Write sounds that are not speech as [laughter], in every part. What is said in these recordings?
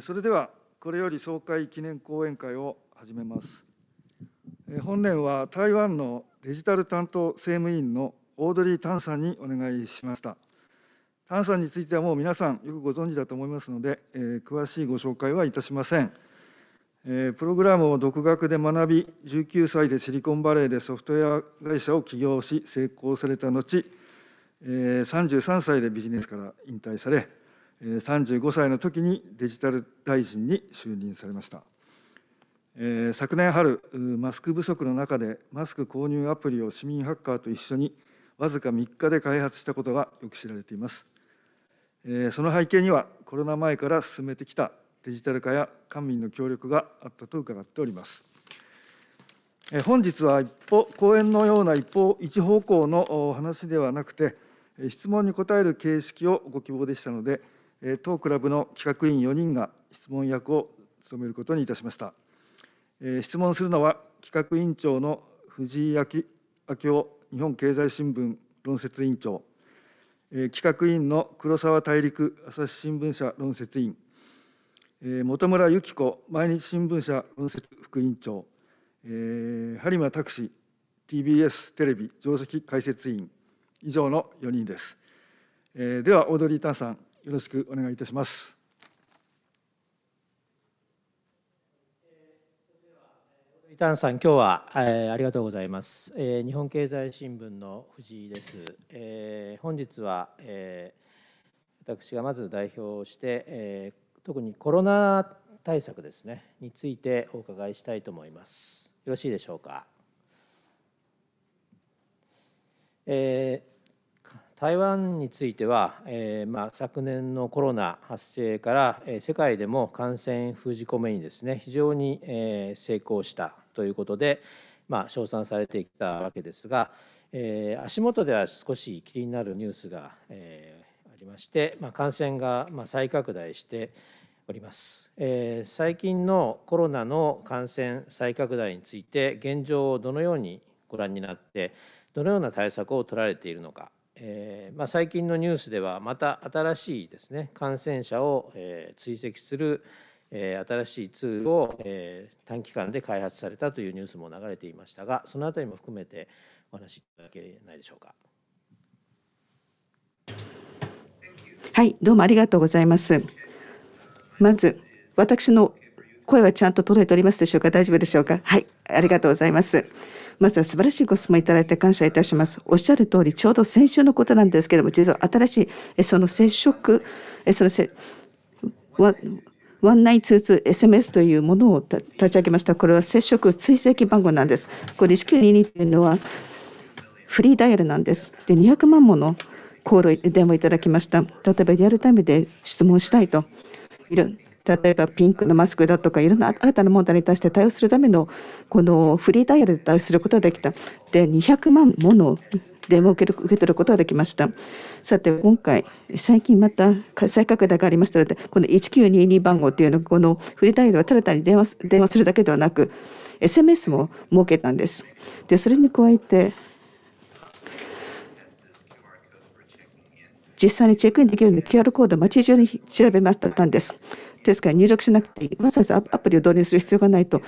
それではこれより総会記念講演会を始めます。本年は台湾のデジタル担当政務委員のオードリー・タンさんにお願いしました。タンさんについてはもう皆さんよくご存知だと思いますので、え詳しいご紹介はいたしません。えプログラムを独学で学び、19歳でシリコンバレーでソフトウェア会社を起業し、成功された後、え33歳でビジネスから引退され、35歳の時にデジタル大臣に就任されました。昨年春、マスク不足の中でマスク購入アプリを市民ハッカーと一緒にわずか3日で開発したことがよく知られています。その背景にはコロナ前から進めてきたデジタル化や官民の協力があったと伺っております。本日は一歩講演のような一方一方向の話ではなくて質問に答える形式をご希望でしたので。当クラブの企画委員4人が質問役を務めることにいたしました。質問するのは企画委員長の藤井明夫日本経済新聞論説委員長、企画委員の黒沢大陸朝日新聞社論説委員、本村由紀子毎日新聞社論説副委員長、播磨拓司 TBS テレビ上席解説委員以上の4人です。ではオードリー・タンさんよろしくお願いいたします。伊丹さん、今日は、えー、ありがとうございます、えー、日本経済新聞の藤井です。えー、本日は、え私がまず代表して、え特にコロナ対策ですねについてお伺いしたいと思います。よろしいでしょうか。え台湾については、えーまあ、昨年のコロナ発生から、えー、世界でも感染封じ込めにですね非常に、えー、成功したということで、まあ、称賛されてきたわけですが、えー、足元では少し気になるニュースが、えー、ありまして、まあ、感染が、まあ、再拡大しております、えー、最近のコロナの感染再拡大について現状をどのようにご覧になってどのような対策を取られているのかえー、まあ、最近のニュースではまた新しいですね感染者を、えー、追跡する、えー、新しいツールを、え短期間で開発されたというニュースも流れていましたがそのあたりも含めてお話しいただけないでしょうか。はいどうもありがとうございます。まず私の声はちゃんと取れておりますでしょうか大丈夫でしょうかはいありがとうございます。まずは素晴らしいご質問いただいて感謝いたします。おっしゃる通り、ちょうど先週のことなんですけれども、実は新しいその接触、そのせ、1922SMS というものを立ち上げました。これは接触追跡番号なんです。これ1922というのはフリーダイヤルなんです。で、200万ものコール電話いただきました。例えばリアルタイムで質問したいと。い例えばピンクのマスクだとかいろんな新たな問題に対して対応するためのこのフリーダイヤルで対応することができたで200万もの電話を受け受け取ることができましたさて今回最近また再拡大がありましたのでこの1922番号というのこのフリーダイヤルはただ単に電話電話するだけではなく SMS も設けたんですでそれに加えて実際にチェックインできるので QR コードを街中に調べましたんです。ですから入力しなくていい。わざわざアプリを導入する必要がないと、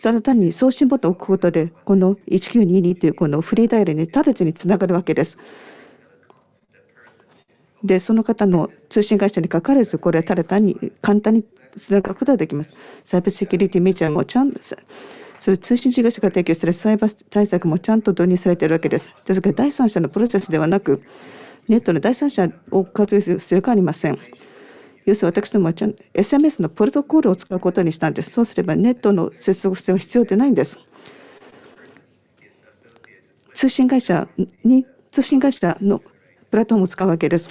ただ単に送信ボタンを置くことで、この1922というこのフリーダイヤルに直ちにつながるわけです。で、その方の通信会社にかかわらず、これはただ単に簡単につながることができます。サイバーセキュリティメジャーもちゃんと、そういう通信事業者が提供するサイバー対策もちゃんと導入されているわけです。ですから、第三者のプロセスではなく、ネットの第三者を活用する必要がありません。要するに私どもは SMS のプロトコールを使うことにしたんです。そうすればネットの接続性は必要でないんです。通信会社に通信会社のプラットフォームを使うわけです。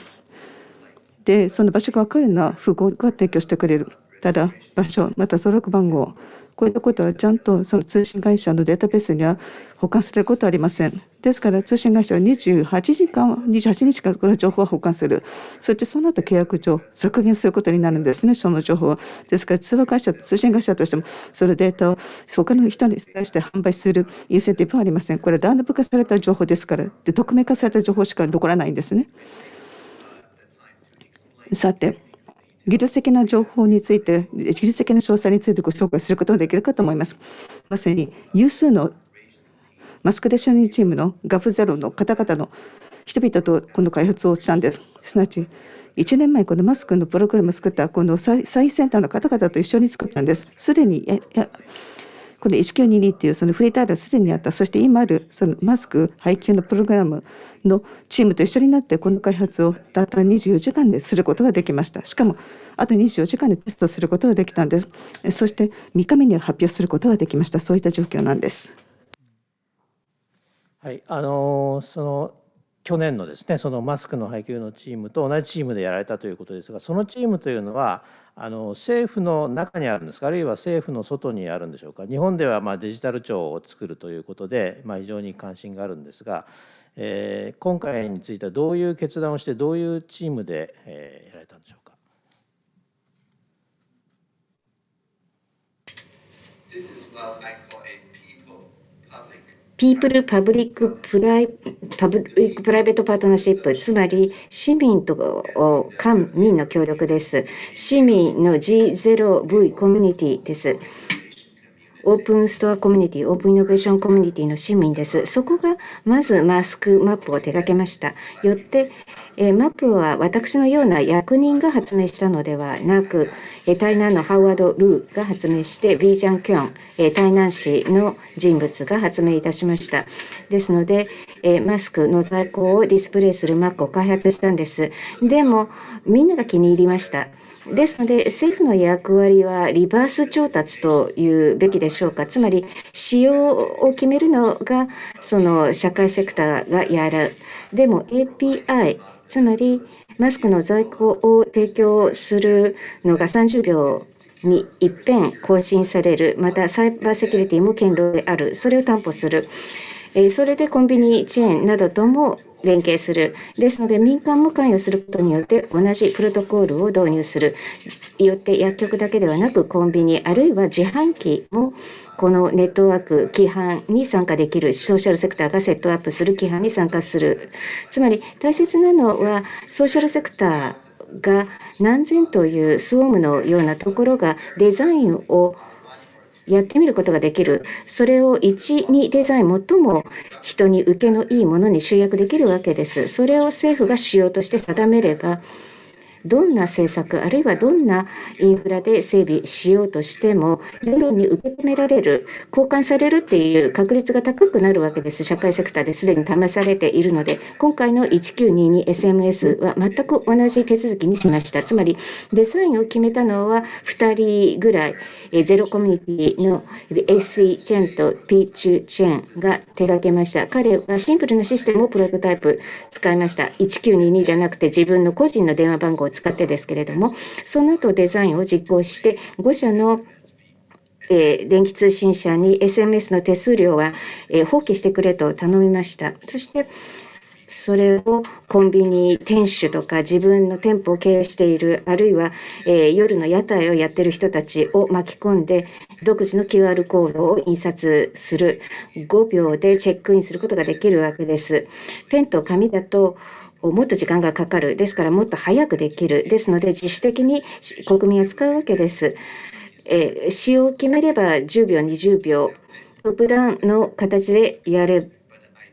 で、その場所が分かるような符号が提供してくれる。ただ、場所、また登録番号、こういったことはちゃんとその通信会社のデータベースには保管することはありません。ですから通信会社は28時間、28日間この情報は保管する。そしてその後契約上削減することになるんですね、その情報は。ですから通話会社、通信会社としてもそのデータを他の人に対して販売するインセンティブはありません。これはダンブ化された情報ですから、で匿名化された情報しか残らないんですね。さて。技術的な情報について、技術的な詳細についてご紹介することができるかと思います。まさに有数のマスクでショニーチームのガフゼロの方々の人々とこの開発をしたんです。すなわち1年前、このマスクのプログラムを作ったこの最先端の方々と一緒に作ったんです。すでにこの1922っていうそのフリーターがすでにあったそして今あるそのマスク配給のプログラムのチームと一緒になってこの開発をたった24時間ですることができましたしかもあと24時間でテストすることができたんですそして3日目には発表することができましたそういった状況なんです。はい、あのその去年のですねそのマスクの配給のチームと同じチームでやられたということですがそのチームというのはあの政府の中にあるんですかあるいは政府の外にあるんでしょうか日本ではまデジタル庁を作るということで、まあ、非常に関心があるんですが、えー、今回についてはどういう決断をしてどういうチームで、えやられたんでしょうか。This is ピープル・パブリック・プライパブリックプライベート・パートナーシップ、つまり市民と官民の協力です。市民の G0V コミュニティです。オープンストアコミュニティ、オープンイノベーションコミュニティの市民です。そこがまずマスクマップを手掛けました。よって、えマップは私のような役人が発明したのではなく、え台南のハワード・ルーが発明して、ビージャン・キョン、え台南市の人物が発明いたしました。ですので、えマスクの在庫をディスプレイするマップを開発したんです。でも、みんなが気に入りました。ですので、政府の役割はリバース調達というべきでしょうか、つまり、使用を決めるのがその社会セクターがやる、でも API、つまりマスクの在庫を提供するのが30秒に一遍更新される、またサイバーセキュリティも堅牢である、それを担保する。えそれでコンビニチェーンなどとも連携する。ですので、民間も関与することによって、同じプロトコールを導入する。よって薬局だけではなく、コンビニ、あるいは自販機も、このネットワーク、規範に参加できる、ソーシャルセクターがセットアップする規範に参加する。つまり、大切なのは、ソーシャルセクターが何千というスウォームのようなところがデザインをやってみることができるそれを1 2デザイン最も人に受けのいいものに集約できるわけですそれを政府がしようとして定めればどんな政策あるいはどんなインフラで整備しようとしても世論に受け止められる交換されるっていう確率が高くなるわけです社会セクターですでに試されているので今回の 1922SMS は全く同じ手続きにしましたつまりデザインを決めたのは2人ぐらいゼロコミュニティの SE チェーンと P チュチェーンが手がけました彼はシンプルなシステムをプロトタイプ使いました1922じゃなくて自分の個人の電話番号使ってですけれども、その後デザインを実行して、5社のえ電気通信社に SMS の手数料は、え放棄してくれと頼みました。そしてそれをコンビニ店主とか自分の店舗を経営しているあるいは、えー、夜の屋台をやってる人たちを巻き込んで独自の QR コードを印刷する5秒でチェックインすることができるわけです。ペンと紙だともっと時間がかかる。ですからもっと早くできる。ですので自主的に国民は使うわけです。えー、使用を決めれば10秒、20秒、トップダウンの形でやれ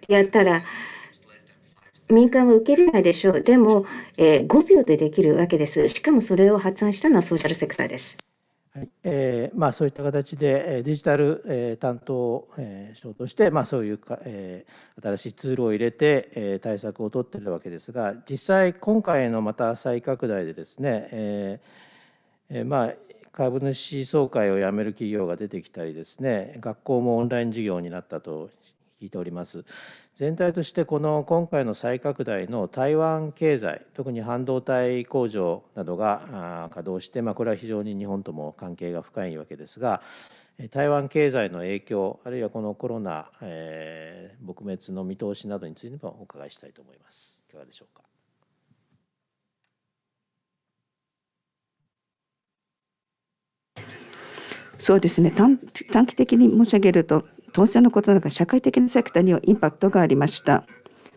やったら、民間は受け入れないでしょう。でも、えー、5秒でできるわけです。しかもそれを発案したのはソーシャルセクターです。はいえーまあ、そういった形でデジタル、え担当、え省として、まあ、そういうか、えー、新しいツールを入れて、えー、対策を取っているわけですが実際今回のまた再拡大でですね、えーえーまあ、株主総会をやめる企業が出てきたりですね学校もオンライン授業になったと聞いております全体としてこの今回の再拡大の台湾経済特に半導体工場などが稼働して、まあ、これは非常に日本とも関係が深いわけですが台湾経済の影響あるいはこのコロナ、えー、撲滅の見通しなどについてもお伺いしたいと思います。いかがでしょうかそうですね短期的に申し上げると当然のことながら社会的なセクターにはインパクトがありました。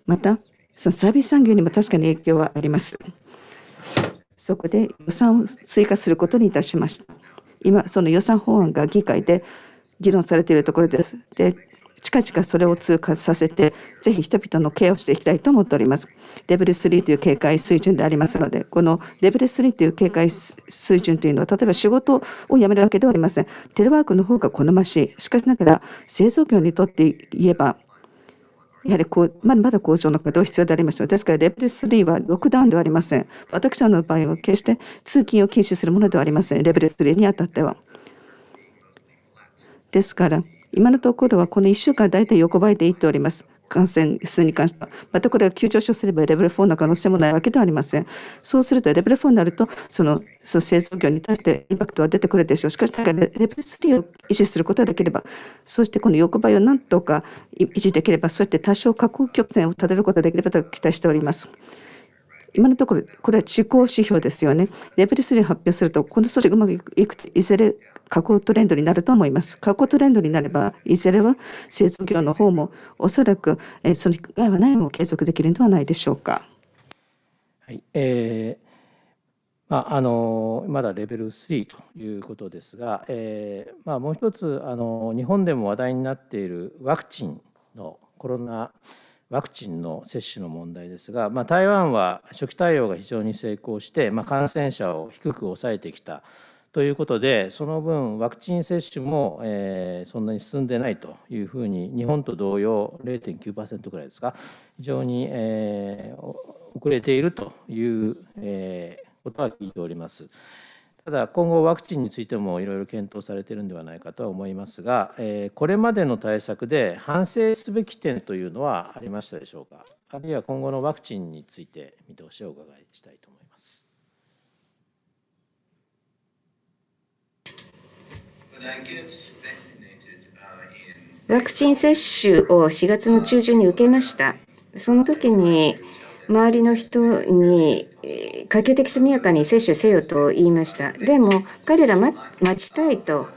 また、そのサービス産業にも確かに影響はあります。そこで予算を追加することにいたしました。今、その予算法案が議会で議論されているところです。で、近々それを通過させて、ぜひ人々のケアをしていきたいと思っております。レベル3という警戒水準でありますので、このレベル3という警戒水準というのは、例えば仕事を辞めるわけではありません。テレワークの方が好ましい。しかしながら、製造業にとって言えば、やはりこうまだまだ工場の稼働必要でありましたですから、レベル3はロックダウンではありません。私の場合は決して通勤を禁止するものではありません。レベル3にあたっては。ですから、今のところはこの1週間大体横ばいでいっております。感染数に関しては、またこれが急上昇すればレベル4の可能性もないわけではありません。そうすると、レベル4になると、そのその製造業に対してインパクトは出てくるでしょう。しかし、だからレベル3を維持することができれば、そしてこの横ばいをなんとか維持できれば、そうやって多少下降曲線を立てることができればと期待しております。今のところ、これは地行指標ですよね。レベル3を発表すると、この措置がうまくいくいずれ加工トレンドになると思います。加工トレンドになれば、いずれは製造業の方もおそらく、えー、その被害はないも継続できるのではないでしょうか。はいえーまあ、あのまだレベル3ということですが、えーまあ、もう一つあの日本でも話題になっているワクチンのコロナワクチンの接種の問題ですが、まあ、台湾は初期対応が非常に成功して、まあ、感染者を低く抑えてきたということで、その分、ワクチン接種も、えー、そんなに進んでないというふうに、日本と同様、0.9%ぐらいですか、非常に、えー、遅れているという、えー、ことは聞いております。ただ、今後、ワクチンについてもいろいろ検討されているんではないかとは思いますが、えー、これまでの対策で反省すべき点というのはありましたでしょうか、あるいは今後のワクチンについて見通しをお伺いしたいと思います。ワクチン接種を4月の中旬に受けました。その時に周りの人に可及的速やかに接種せよと言いました。でも彼ら、待ちたいと。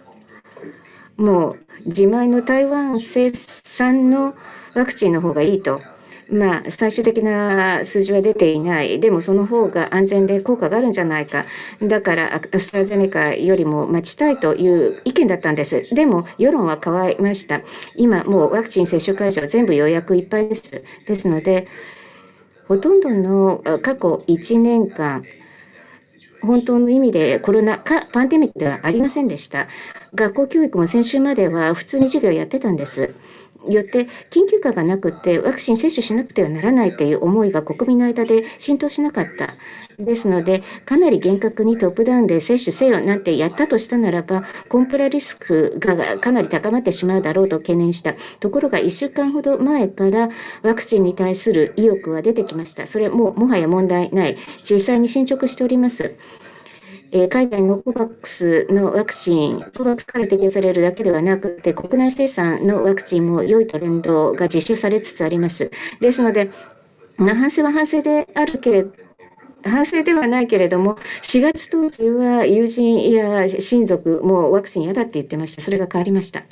もう自前の台湾生産のワクチンの方がいいとまあ、最終的な数字は出ていない、でもその方が安全で効果があるんじゃないか、だからアストラゼネカよりも待ちたいという意見だったんです。でも、世論は変わりました。今、もうワクチン接種会場全部予約いっぱいです。ですので、ほとんどの過去1年間、本当の意味でコロナかパンデミックではありませんでした。学校教育も先週までは普通に授業やってたんです。よって緊急化がなくてワクチン接種しなくてはならないという思いが国民の間で浸透しなかったですのでかなり厳格にトップダウンで接種せよなんてやったとしたならばコンプラリスクがかなり高まってしまうだろうと懸念したところが1週間ほど前からワクチンに対する意欲は出てきましたそれももはや問題ない実際に進捗しております。えー、海外のコバックスのワクチン、コバックから提供されるだけではなくて、国内生産のワクチンも良いトレンドが実施されつつあります。ですので、まあ、反省は反省であるけれど、反省ではないけれども、4月当時は友人や親族もワクチン嫌だって言ってました。それが変わりました。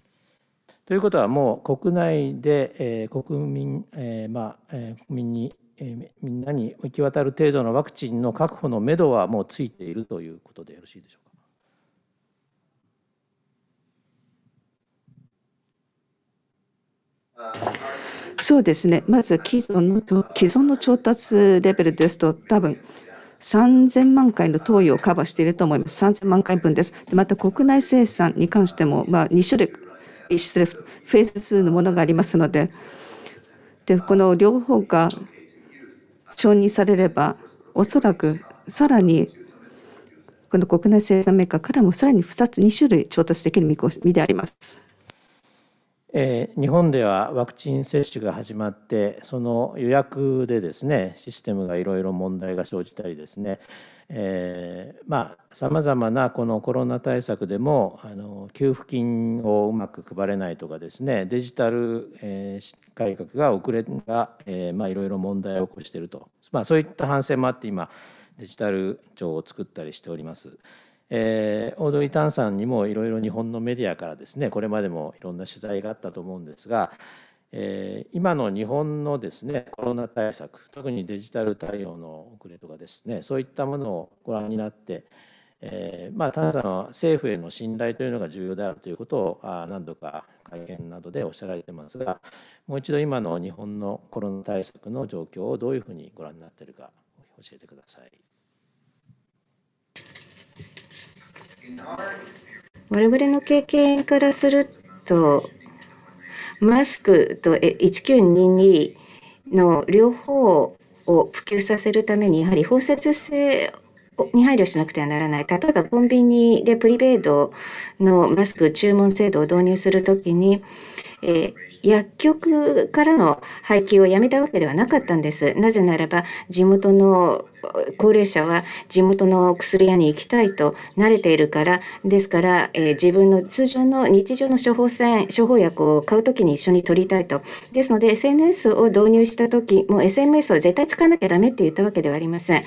ということはもう国内で、えー、国民、えー、まあ、えー、国民にえみんなに行き渡る程度のワクチンの確保のめどはもうついているということでよろしいでしょうか。そうですね、まず既存の既存の調達レベルですと、多分3000万回の投与をカバーしていると思います。3000万回分です。また国内生産に関しても、まあ、2種類、フェーズ2のものがありますので、でこの両方が承認されれば、おそらくさらにこの国内生産メーカーからもさらに2つ2種類調達できる見込みであります。えー、日本ではワクチン接種が始まってその予約でですねシステムがいろいろ問題が生じたりですねえー、まあさまざまなこのコロナ対策でもあの給付金をうまく配れないとかですねデジタル、えー、改革が遅れが、えー、まあいろいろ問題を起こしていると、まあ、そういった反省もあって今デジタル庁を作ったりしております。えー、オードリー・タンさんにもいろいろ日本のメディアからですねこれまでもいろんな取材があったと思うんですが、えー、今の日本のですねコロナ対策特にデジタル対応の遅れとかですねそういったものをご覧になって、えー、まあただの政府への信頼というのが重要であるということをあ何度か会見などでおっしゃられてますがもう一度今の日本のコロナ対策の状況をどういうふうにご覧になっているか教えてください。我々の経験からするとマスクと1922の両方を普及させるためにやはり包摂性に配慮しなくてはならない例えばコンビニでプリベイドのマスク注文制度を導入するときにえー、薬局からの配給をやめたわけではなかったんです。なぜならば地元の高齢者は地元の薬屋に行きたいと慣れているからですから、えー、自分の通常の日常の処方箋処方薬を買う時に一緒に取りたいとですので SNS を導入した時も SMS を絶対使わなきゃダメって言ったわけではありません。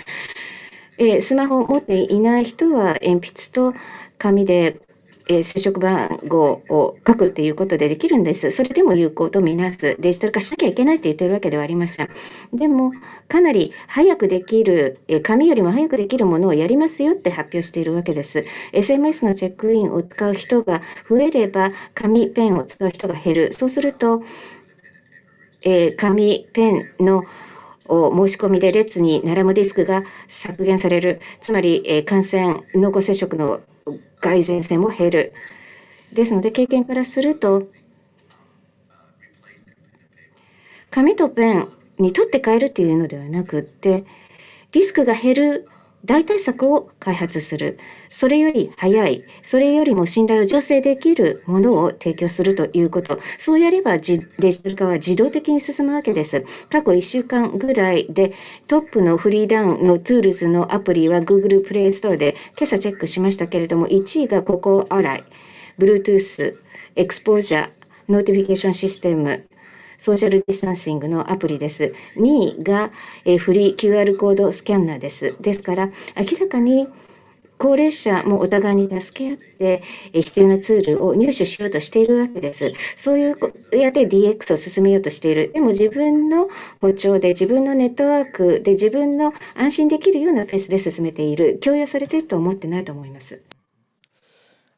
えー、スマホを持っていない人は鉛筆と紙でえー、接触番号を書くっていうことでできるんです。それでも有効とみなす。デジタル化しなきゃいけないって言ってるわけではありません。でも、かなり早くできる、えー、紙よりも早くできるものをやりますよって発表しているわけです。SMS のチェックインを使う人が増えれば、紙ペンを使う人が減る。そうすると、えー、紙ペンのを申し込みで列に並ぶリスクが削減される、つまり、えー、感染、濃厚接触の蓋然性も減る。ですので経験からすると紙とペンに取って変えるっていうのではなくってリスクが減る代替策を開発する。それより早い、それよりも信頼を醸成できるものを提供するということ。そうやればデジタル化は自動的に進むわけです。過去1週間ぐらいでトップのフリーダウンのツールズのアプリは Google Play Store で今朝チェックしましたけれども、1位がここ洗い、Bluetooth、エクスポージャー、ノーティフィケーションシステム、ソーシャルディスタンシングのアプリです。2位が、えフリー QR コードスキャンナーです。ですから、明らかに高齢者もお互いに助け合って必要なツールを入手しようとしているわけです。そういうやって DX を進めようとしている。でも自分の歩調で自分のネットワークで自分の安心できるようなペースで進めている。共有されていると思ってないと思います。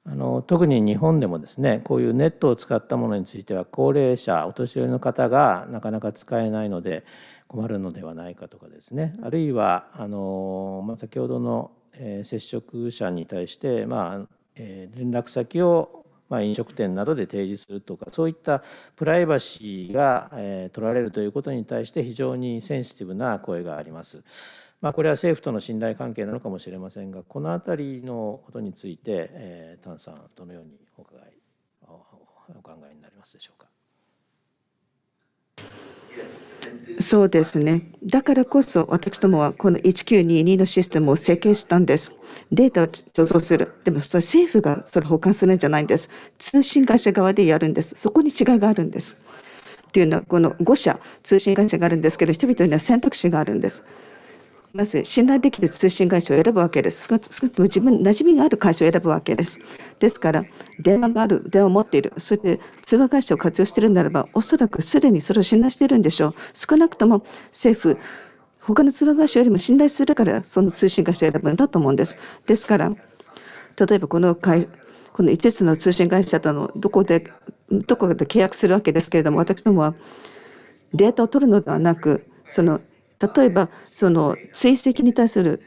あの特に日本でもですねこういうネットを使ったものについては高齢者お年寄りの方がなかなか使えないので困るのではないかとかですねあるいはあの、まあ、先ほどの、えー、接触者に対して、まあえー、連絡先を、まあ、飲食店などで提示するとかそういったプライバシーが、えー、取られるということに対して非常にセンシティブな声があります。まあ、これは政府との信頼関係なのかもしれませんがこの辺りのことについて、えー、丹さんどのようにお伺いお考えになりますでしょうか。そうですね。だからこそ私どもはこの1922のシステムを設計したんです。データを貯蔵する。でもそれ政府がそれ保管するんじゃないんです。通信会社側でやるんです。そこに違いがあるんです。というのはこの5社通信会社があるんですけど人々には選択肢があるんです。まず信頼できる通信会社を選ぶわけです。少なくとも自分馴染みがある会社を選ぶわけです。ですから、電話がある、電話を持っている、そして通話会社を活用しているならば、おそらくすでにそれを信頼しているんでしょう。少なくとも政府、他の通話会社よりも信頼するから、その通信会社を選ぶんだと思うんです。ですから、例えばこの会、この5つの通信会社とのどこで、どこで契約するわけですけれども、私どもはデータを取るのではなく、その例えばその追跡に対する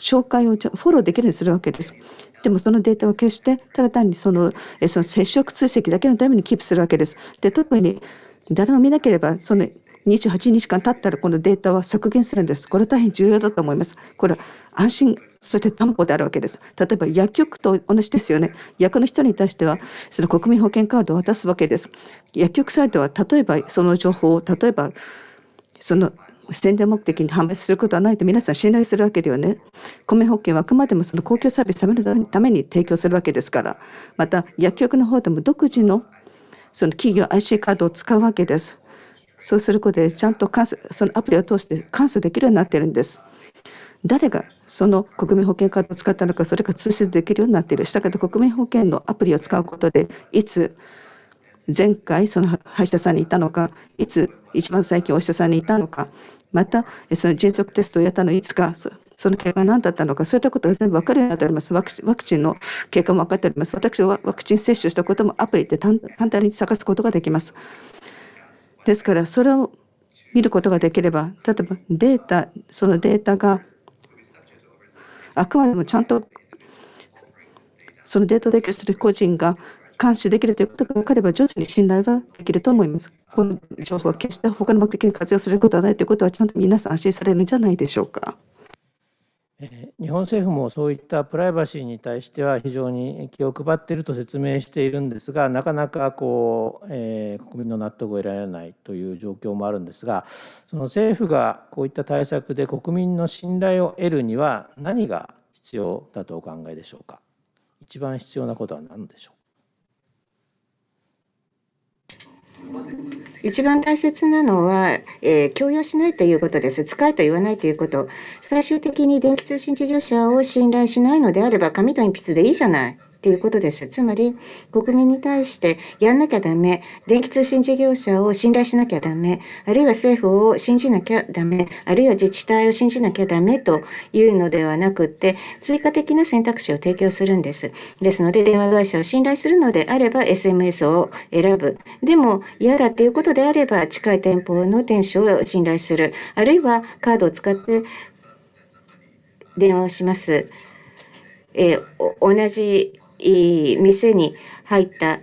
紹介をフォローできるようにするわけです。でもそのデータは決してただ単にそのその接触追跡だけのためにキープするわけです。で特に誰も見なければその28日間経ったらこのデータは削減するんです。これは大変重要だと思います。これは安心そして担保であるわけです。例えば薬局と同じですよね。薬局の人に対してはその国民保険カードを渡すわけです。薬局サイトは例えばその情報を例えばその宣伝目的に販売することはないと皆さん信頼するわけではね、米保険はあくまでもその公共サービスのために提供するわけですから、また薬局の方でも独自のその企業 IC カードを使うわけです。そうすることで、ちゃんと監査そのアプリを通して監査できるようになってるんです。誰がその国民保険カードを使ったのか、それが通信できるようになっている。したがって国民保険のアプリを使うことで、いつ前回その歯医者さんにいたのか、いつ一番最近お医者さんにいたのか、また、その迅速テストをやったのいつか、その結果が何だったのか、そういったことが全部分かるようになっております。ワクチンの経過も分かっております。私はワクチン接種したこともアプリで簡単に探すことができます。ですから、それを見ることができれば、例えばデータ、そのデータがあくまでもちゃんとそのデータ提供する個人が監視できるということが分かれば、徐々に信頼はできると思います。この情報は決して他の目的に活用することはないということは、ちゃんと皆さん安心されるんじゃないでしょうか。日本政府もそういったプライバシーに対しては非常に気を配っていると説明しているんですがなかなかこう、えー、国民の納得を得られないという状況もあるんですがその政府がこういった対策で国民の信頼を得るには何が必要だとお考えでしょうか一番必要なことは何でしょう一番大切なのは、えー、強要しないということです。使えと言わないということ。最終的に電気通信事業者を信頼しないのであれば、紙と鉛筆でいいじゃない。ということです。つまり、国民に対してやんなきゃダメ、電気通信事業者を信頼しなきゃダメ、あるいは政府を信じなきゃダメ、あるいは自治体を信じなきゃダメというのではなくて、追加的な選択肢を提供するんです。ですので、電話会社を信頼するのであれば、SMS を選ぶ。でも、嫌だということであれば、近い店舗の店主を信頼する。あるいは、カードを使って電話をします。えー、同じ店に入った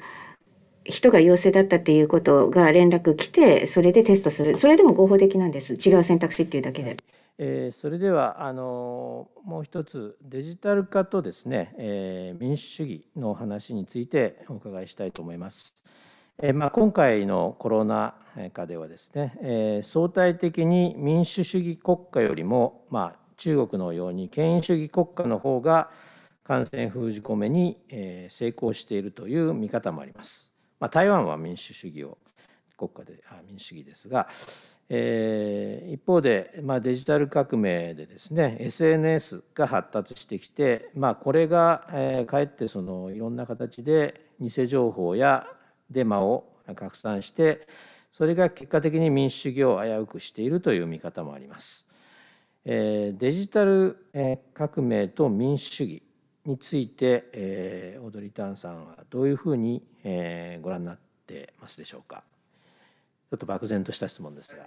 人が陽性だったっていうことが連絡来てそれでテストするそれでも合法的なんです違う選択肢っていうだけで。えー、それではあのもう一つデジタル化とですね、えー、民主主義の話についてお伺いしたいと思います。えー、まあ、今回のコロナ禍ではですね、え相対的に民主主義国家よりも、まあ、中国のように権威主義国家の方が感染封じ込めに、え成功しているという見方もあります。まあ、台湾は民主主義を国家であ民主主義ですが、えー、一方で、まあ、デジタル革命でですね SNS が発達してきて、まあ、これが、えー、かえってそのいろんな形で偽情報やデマを拡散してそれが結果的に民主主義を危うくしているという見方もあります。えー、デジタル革命と民主主義について、えー、オードリー・タンさんはどういうふうに、えー、ご覧になってますでしょうかちょっと漠然とした質問ですが。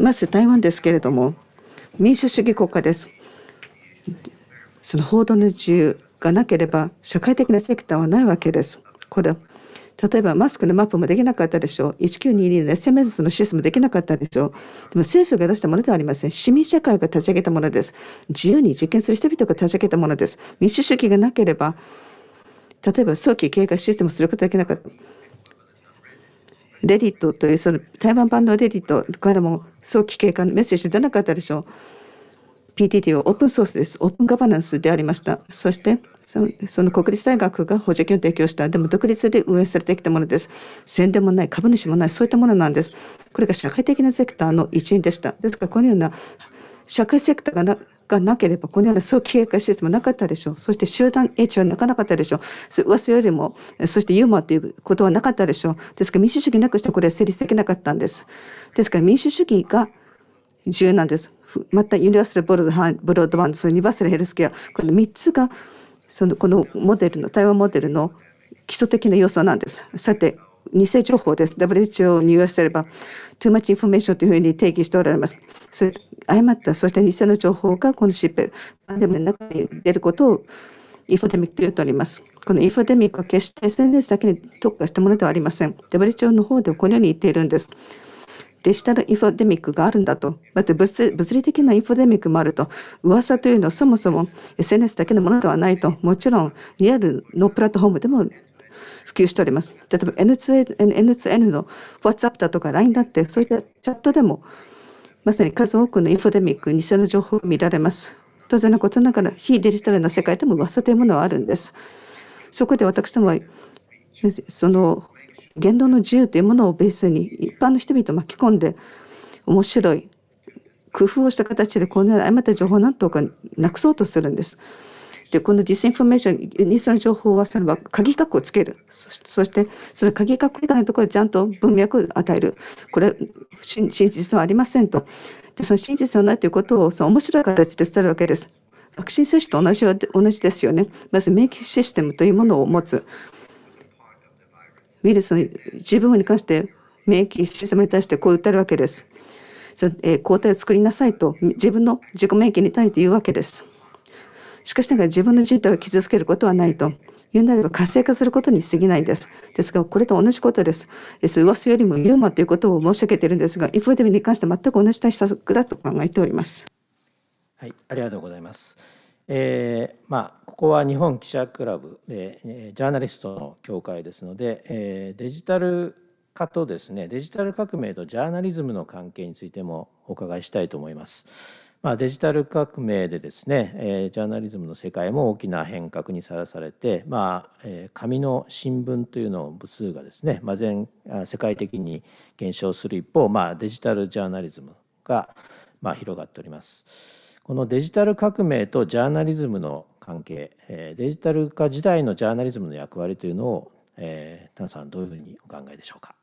まず台湾ですけれども民主主義国家です。その報道の自由がなければ社会的なセクターはないわけです。これ例えばマスクのマップもできなかったでしょう。1922の SMS のシステムできなかったでしょう。でも政府が出したものではありません。市民社会が立ち上げたものです。自由に実験する人々が立ち上げたものです。民主主義がなければ、例えば早期警戒システムをすることができなかった。レディットというその台湾版のレディットからも早期経過のメッセージ出なかったでしょう。PTT はオープンソースです。オープンガバナンスでありました。そしてその、その国立大学が補助金を提供した。でも独立で運営されてきたものです。宣伝もない、株主もない、そういったものなんです。これが社会的なセクターの一員でした。ですから、このような社会セクターがながなければ、このような早期経戒施設もなかったでしょう。そして集団ッジはなかなかったでしょう。そ噂よりも、そしてユーモアということはなかったでしょう。ですから民主主義なくしてこれは成立できなかったんです。ですから民主主義が重要なんです。またユニバーサルブロードバンド、そのユニバーサルヘルスケア、この3つがそのこのモデルの、台湾モデルの基礎的な要素なんです。さて、偽情報です。WHO に言わせれば、too much information というふうに定義しておられます。それ誤った、そして偽の情報がこの疾病、パンデミックの中に出ることをインフォデミックというとあります。このインフォデミックは決して SNS だけに特化したものではありません。WHO の方でこのように言っているんです。デジタルインフォデミックがあるんだと、また物理的なインフォデミックもあると、噂というのはそもそも SNS だけのものではないと、もちろんリアルのプラットフォームでも普及しております。例えば N2N, N2N の WhatsApp だとか LINE だってそういったチャットでもまさに数多くのインフォデミック偽の情報が見られます。当然のことながら非デジタルな世界でも噂というものはあるんです。そこで私どもはその言論の自由というものをベースに一般の人々を巻き込んで面白い工夫をした形でこのような誤った情報を何とかなくそうとするんです。で、このディスインフォメーション、ニースの情報はそれは鍵括弧をつける。そして、その鍵括弧以外のところでちゃんと文脈を与える。これ、真実はありませんと。で、その真実はないということを、その面白い形で伝えるわけです。ワクチン接種と同じは同じですよね。まず免疫システムというものを持つ。ウイルスの自分に関して免疫システムに対してこう訴えるわけです。そえー、抗体を作りなさいと自分の自己免疫に対して言うわけです。しかしながら自分の人体を傷つけることはないと。言うなれば活性化することに過ぎないです。ですが、これと同じことです。です。噂よりもユーモアということを申し上げているんですが、インフォデミに関して全く同じ対策だと考えております。はい、ありがとうございます。えー、まあ、ここは日本記者クラブで、えー、ジャーナリストの協会ですので、えー、デジタル化とですねデジタル革命とジャーナリズムの関係についてもお伺いしたいと思います。まあ、デジタル革命でですね、えー、ジャーナリズムの世界も大きな変革にさらされて、まあえー、紙の新聞というのを部数がですね、まあ全、世界的に減少する一方、まあ、デジタルジャーナリズムが、まあ、広がっております。このデジタル革命とジャーナリズムの関係、えー、デジタル化時代のジャーナリズムの役割というのを、えー、田中さんどういうふうにお考えでしょうか。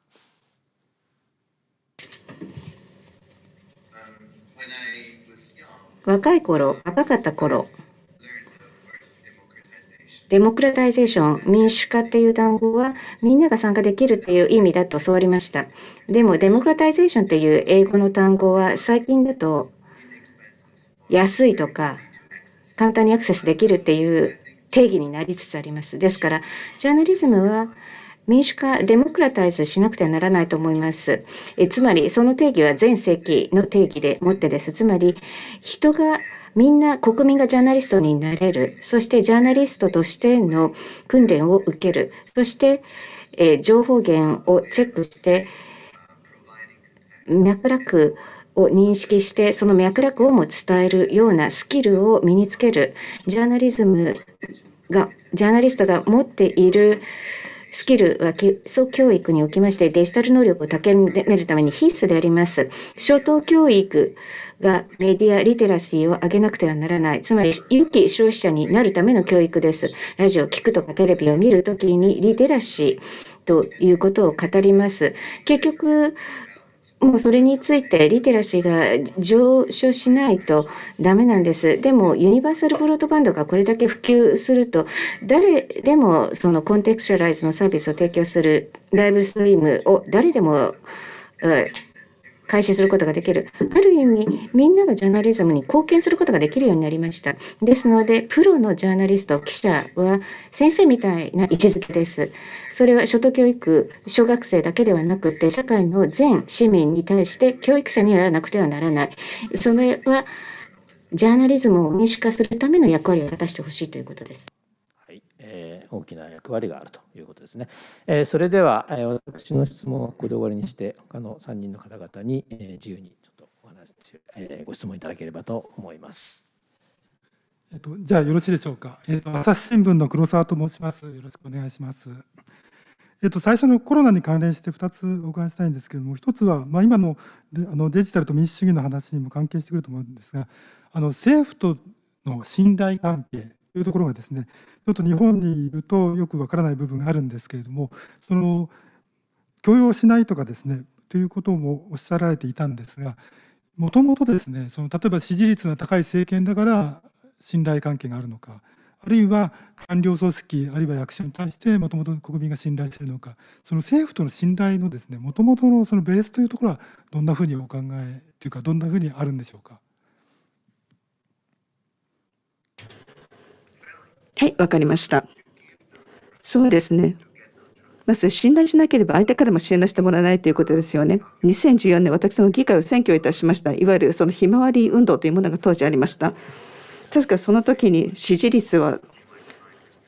若い頃、若かった頃、デモクラタイゼーション、民主化っていう単語はみんなが参加できるっていう意味だと教わりました。でも、デモクラタイゼーションっていう英語の単語は最近だと安いとか簡単にアクセスできるっていう定義になりつつあります。ですから、ジャーナリズムは民主化、デモクラタイズしなくてはならないと思います。えつまり、その定義は全世紀の定義でもってです。つまり、人がみんな国民がジャーナリストになれる。そしてジャーナリストとしての訓練を受ける。そして、え情報源をチェックして、脈絡を認識してその脈絡をも伝えるようなスキルを身につけるジャーナリズムがジャーナリストが持っているスキルは基礎教育におきましてデジタル能力を高めるために必須であります。初等教育がメディアリテラシーを上げなくてはならない。つまり、良き消費者になるための教育です。ラジオを聞くとかテレビを見るときにリテラシーということを語ります。結局、もうそれについてリテラシーが上昇しないとダメなんです。でもユニバーサルブロードバンドがこれだけ普及すると誰でもそのコンテクスチュライズのサービスを提供するライブストリームを誰でも開始することができる。ある意味、みんなのジャーナリズムに貢献することができるようになりました。ですので、プロのジャーナリスト、記者は先生みたいな位置づけです。それは初等教育、小学生だけではなくて、社会の全市民に対して教育者にならなくてはならない。それは、ジャーナリズムを民主化するための役割を果たしてほしいということです。大きな役割があるということですね。えそれでは、え私の質問はここで終わりにして他の3人の方々に、え自由にちょっとお話、えご質問いただければと思います。えっと、じゃあよろしいでしょうか、えっと、朝日新聞の黒沢と申します。よろしくお願いします。えっと、最初のコロナに関連して2つお伺いしたいんですけれども、1つは、まあ、今のデあのデジタルと民主主義の話にも関係してくると思うんですが、あの政府との信頼関係というところがですねちょっと日本にいるとよくわからない部分があるんですけれどもその強要しないとかですねということもおっしゃられていたんですがもともとですねその例えば支持率が高い政権だから信頼関係があるのかあるいは官僚組織あるいは役所に対してもともと国民が信頼しているのかその政府との信頼のですねもともとのそのベースというところはどんなふうにお考えというかどんなふうにあるんでしょうか。はい、わかりました。そうですね。まず信頼しなければ相手からも信頼してもらわないということですよね。2014年、私も議会を選挙いたしました。いわゆるそのひまわり運動というものが当時ありました。確かその時に支持率は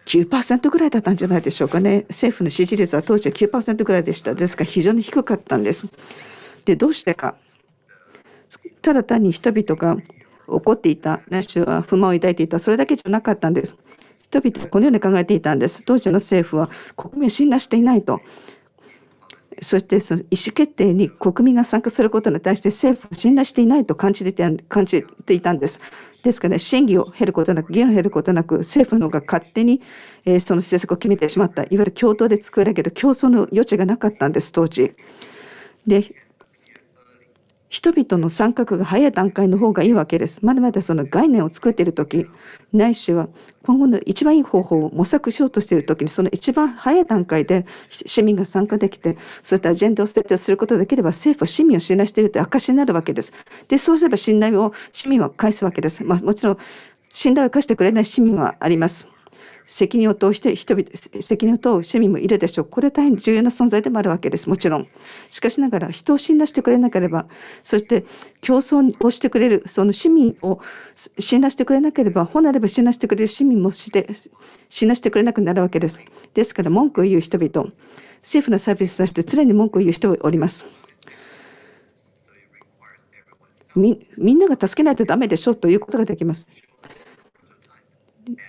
9%ぐらいだったんじゃないでしょうかね。政府の支持率は当時は9%ぐらいでした。ですから非常に低かったんです。で、どうしてか。ただ単に人々が怒っていた、ないしは不満を抱いていた、それだけじゃなかったんです。人々はこのように考えていたんです。当時の政府は国民を信頼していないと。そしてその意思決定に国民が参加することに対して政府を信頼していないと感じていた感じていたんです。ですから、ね、審議を経ることなく、議論を経ることなく、政府の方が勝手に、えー、その政策を決めてしまった、いわゆる共闘で作られる競争の余地がなかったんです、当時。で人々の参画が早い段階の方がいいわけです。まだまだその概念を作っている時ないしは今後の一番いい方法を模索しようとしている時にその一番早い段階で市民が参加できてそういったアジェンダを設定することができれば政府は市民を信頼しているという証になるわけです。でそうすれば信頼を市民は返すわけです。まあ、もちろん信頼を貸してくれない市民はあります。責任を通して人々責任を問う市民もいるでしょうこれは大変重要な存在でもあるわけですもちろんしかしながら人を信頼してくれなければそして競争をしてくれるその市民を信頼してくれなければ本なれば信頼してくれる市民もして信頼してくれなくなるわけですですから文句を言う人々政府のサービスとして常に文句を言う人がおりますみんなが助けないとダメでしょうということができます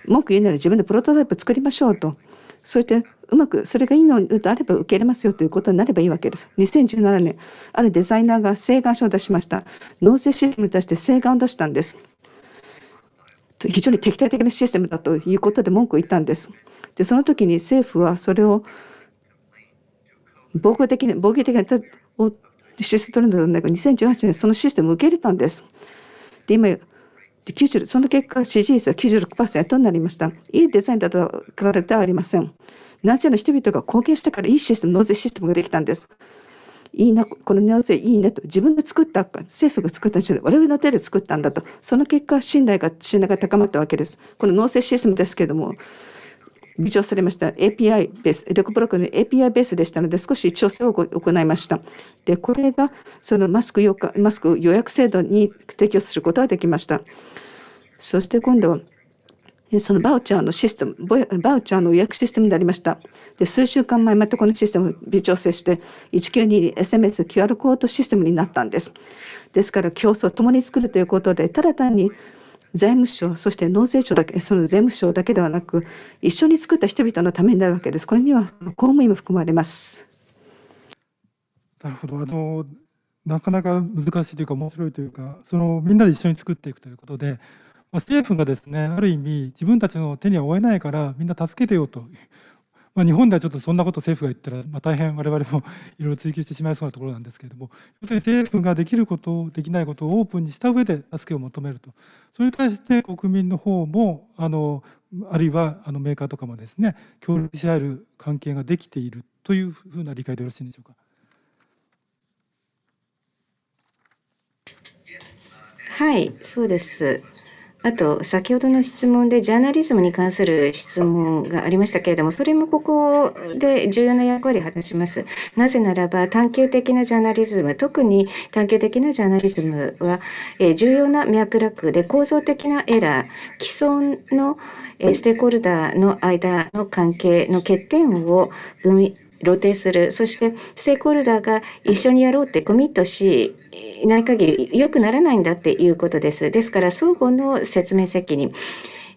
文句言うなら自分でプロトタイプ作りましょうと。そしてうまくそれがいいのであれば受け入れますよということになればいいわけです。2017年、あるデザイナーが請願書を出しました。納税システムに対して請願を出したんです。非常に敵対的なシステムだということで文句を言ったんです。で、その時に政府はそれを防御的に、防御的なをシステム取るのではないか、2018年そのシステムを受け入れたんです。で、今、その結果支持率は96%になりましたいいデザインだとかれてはありませんナチの人々が貢献したからいいシステム納税システムができたんですいいなこの納税いいねと自分で作った政府が作ったんじゃない我々の手で作ったんだとその結果信頼が信頼が高まったわけですこの納税システムですけれども微調されました API ベース、デコブロックの API ベースでしたので、少し調整を行いました。で、これがそのマスクマスク予約制度に提供することができました。そして今度はそのバウチャーのシステム、バウチャーの予約システムになりました。で、数週間前、またこのシステムを微調整して、1922 SMS QR コードシステムになったんです。ですから、競争を共に作るということで、ただ単に財務省そして納税省だけその税務省だけではなく一緒に作った人々のためになるわけですこれには公務員も含まれますなるほどあのなかなか難しいというか面白いというかそのみんなで一緒に作っていくということでまあ、政府がですねある意味自分たちの手には負えないからみんな助けてよとまあ、日本ではちょっとそんなこと政府が言ったら、まあ、大変我々も [laughs] いろいろ追及してしまいそうなところなんですけれども要するに政府ができることできないことをオープンにした上で助けを求めるとそれに対して国民の方もあのあるいはあのメーカーとかもですね協力し合える関係ができているというふうな理解でよろしいんでしょうか。はい、そうです。あと、先ほどの質問でジャーナリズムに関する質問がありましたけれども、それもここで重要な役割を果たします。なぜならば、探究的なジャーナリズム、特に探究的なジャーナリズムは、重要な脈絡で構造的なエラー、既存の、ステークホルダーの間の関係の欠点を露呈するそしてステークホルダーが一緒にやろうってコミットしない限り良くならないんだっていうことですですから相互の説明責任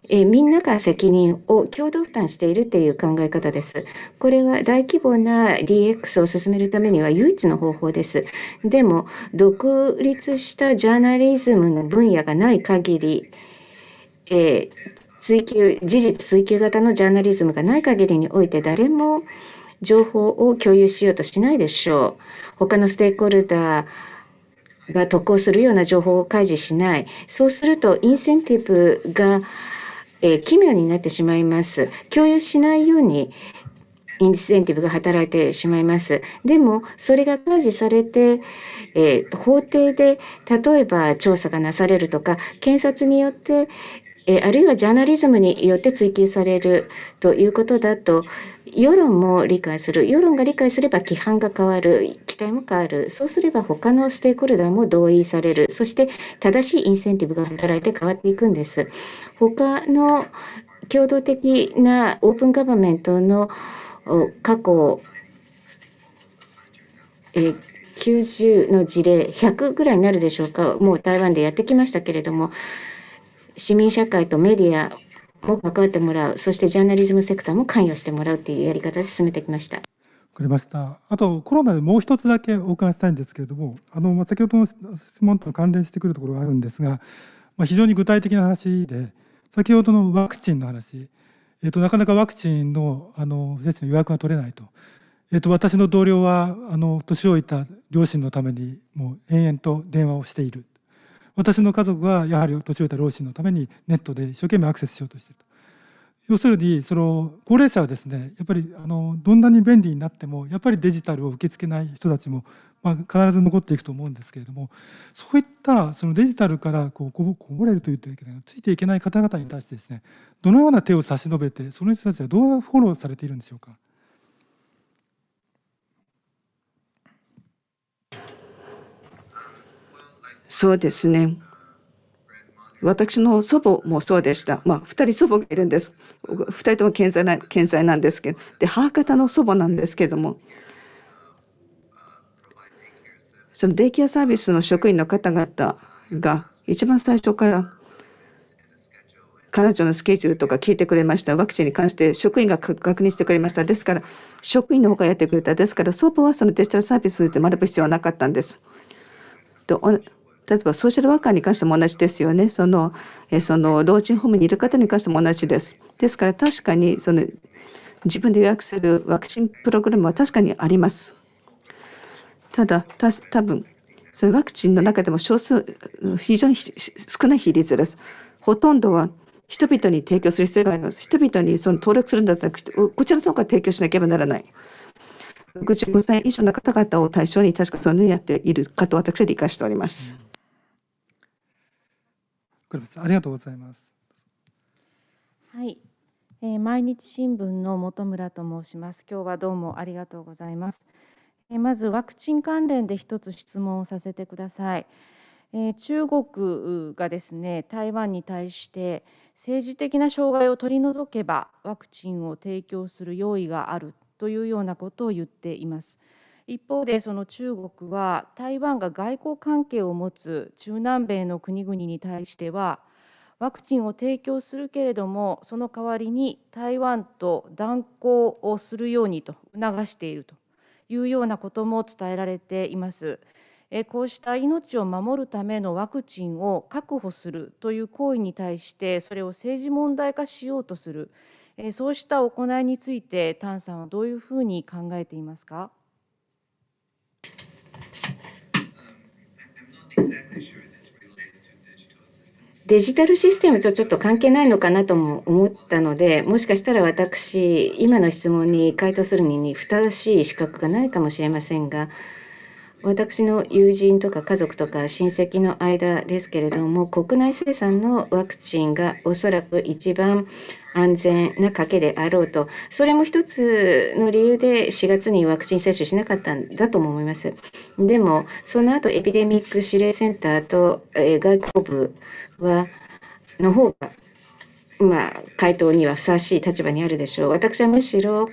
えみんなが責任を共同負担しているという考え方です。これは大規模な DX を進めるためには唯一の方法です。でも、独立したジャーナリズムの分野がない限り、え追求、事実追求型のジャーナリズムがない限りにおいて誰も情報を共有しようとしないでしょう。他のステークホルダーが得をするような情報を開示しない。そうするとインセンティブが、えー、奇妙になってしまいます。共有しないようにインセンティブが働いてしまいます。でもそれが開示されて、えー、法廷で例えば調査がなされるとか検察によって、えあるいはジャーナリズムによって追及されるということだと世論も理解する世論が理解すれば規範が変わる期待も変わるそうすれば他のステークホルダーも同意されるそして正しいインセンティブが働いて変わっていくんです。他の共同的なオープンガバメントの過去え90の事例100ぐらいになるでしょうかもう台湾でやってきましたけれども市民社会とメディアも関わってもらう、そしてジャーナリズムセクターも関与してもらうというやり方で進めてきました。くれましたあとコロナでもう一つだけお伺いしたいんですけれどもあの先ほどの質問と関連してくるところがあるんですが、まあ、非常に具体的な話で先ほどのワクチンの話、えっと、なかなかワクチンのあの接種の予約が取れないと、えっと、私の同僚はあの年老いた両親のためにもう延々と電話をしている私の家族はやはり年老いた老人のためにネットで一生懸命アクセスしようとしていると。要するにその高齢者はですねやっぱりあのどんなに便利になってもやっぱりデジタルを受け付けない人たちも、まあ、必ず残っていくと思うんですけれどもそういったそのデジタルからこうこぼれるというといけないついていけない方々に対してですねどのような手を差し伸べてその人たちはどうフォローされているんでしょうか。そうですね。私の祖母もそうでした。まあ、2人祖母がいるんです。2人とも健在な健在なんですけど、で母方の祖母なんですけども、そのデイケアサービスの職員の方々が一番最初から彼女のスケジュールとか聞いてくれました。ワクチンに関して職員が確認してくれました。ですから、職員の方がやってくれた。ですから、祖母はそのデジタルサービスで学ぶ必要はなかったんです。と例えばソーシャルワーカーに関しても同じですよね。その、えその老人ホームにいる方に関しても同じです。ですから確かにその自分で予約するワクチンプログラムは確かにあります。ただ、た多分そのワクチンの中でも少数、非常に少ない比率です。ほとんどは人々に提供する必要があります。人々にその登録するんだったら、こちらの方から提供しなければならない。65歳以上の方々を対象に、確かそのようにやっているかと私は理解しております。うん黒部さんありがとうございますはい、えー、毎日新聞の本村と申します今日はどうもありがとうございます、えー、まずワクチン関連で一つ質問をさせてください、えー、中国がですね台湾に対して政治的な障害を取り除けばワクチンを提供する用意があるというようなことを言っています。一方でその中国は台湾が外交関係を持つ中南米の国々に対してはワクチンを提供するけれどもその代わりに台湾と断交をするようにと促しているというようなことも伝えられています。こうした命を守るためのワクチンを確保するという行為に対してそれを政治問題化しようとするそうした行いについて、タンさんはどういうふうに考えていますか。デジタルシステムとちょっと関係ないのかなとも思ったのでもしかしたら私今の質問に回答するにふたわしい資格がないかもしれませんが私の友人とか家族とか親戚の間ですけれども国内生産のワクチンがおそらく一番安全な賭けであろうとそれも一つの理由で4月にワクチン接種しなかったんだとも思いますでもその後エピデミック指令センターと、え外交部はの方がまあ、回答にはふさわしい立場にあるでしょう私はむしろ、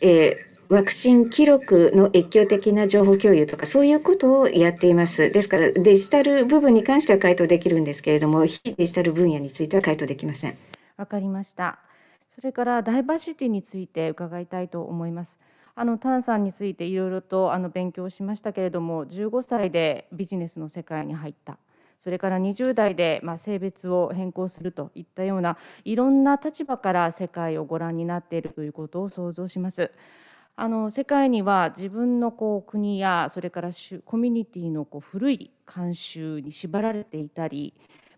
えワクチン記録の越境的な情報共有とかそういうことをやっていますですからデジタル部分に関しては回答できるんですけれども非デジタル分野については回答できませんわかりましたそれからダイバーシティについて伺いたいと思いますあのタンさんについていろいろとあの勉強しましたけれども15歳でビジネスの世界に入ったそれから20代でま性別を変更するといったようないろんな立場から世界をご覧になっているということを想像します。あの世界には自分のこう国やそれからコミュニティのこう古い慣習に縛られていたり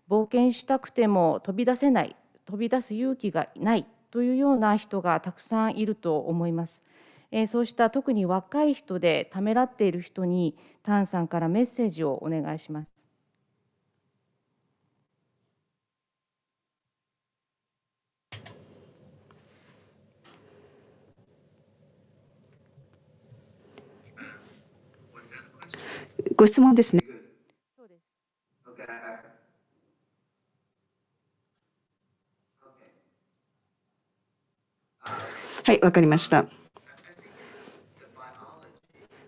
冒険したくても飛び出せない飛び出す勇気がないというような人がたくさんいると思います。えー、そうした特に若い人でためらっている人にタンさんからメッセージをお願いします。ご質問ですね。はい、わかりました。